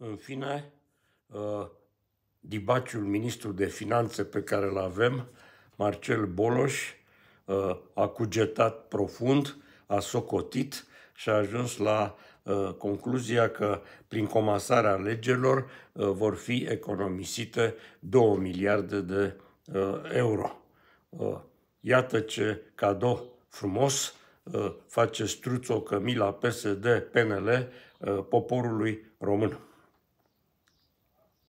În fine, uh, dibaciul ministru de finanțe pe care îl avem, Marcel Boloș, uh, a cugetat profund, a socotit și a ajuns la uh, concluzia că prin comasarea legilor vor fi economisite 2 miliarde de euro. Iată ce cadou frumos face struțo Cămila PSD PNL poporului român.